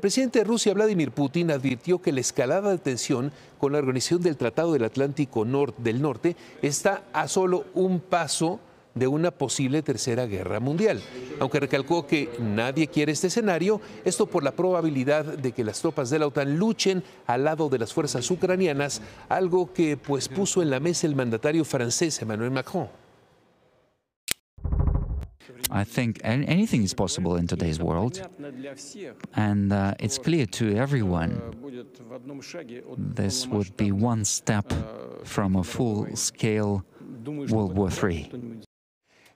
El presidente de Rusia, Vladimir Putin, advirtió que la escalada de tensión con la organización del Tratado del Atlántico del Norte está a solo un paso de una posible tercera guerra mundial. Aunque recalcó que nadie quiere este escenario, esto por la probabilidad de que las tropas de la OTAN luchen al lado de las fuerzas ucranianas, algo que pues puso en la mesa el mandatario francés Emmanuel Macron. I think anything is possible in today's world, and uh, it's clear to everyone this would be one step from a full-scale World War III.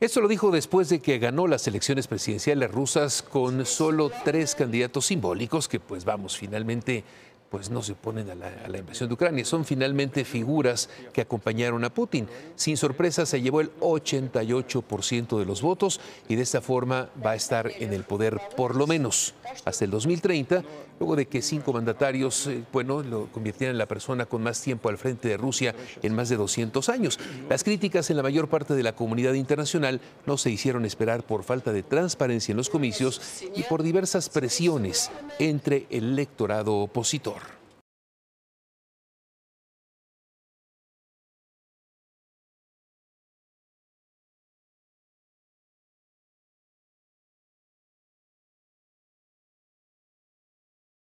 Esto lo dijo después de que ganó las elecciones presidenciales rusas con solo tres candidatos simbólicos que pues vamos, finalmente pues no se oponen a la, invasión de Ucrania. Son finalmente figuras que acompañaron a Putin. Sin sorpresa se llevó el 88% de los votos y de esta forma va a estar en el poder por lo menos hasta el 2030, luego de que cinco mandatarios eh, bueno, lo convirtieran en la persona con más tiempo al frente de Rusia en más de 200 años. Las críticas en la mayor parte de la comunidad internacional no se hicieron esperar por falta de transparencia en los comicios y por diversas presiones entre el electorado opositor.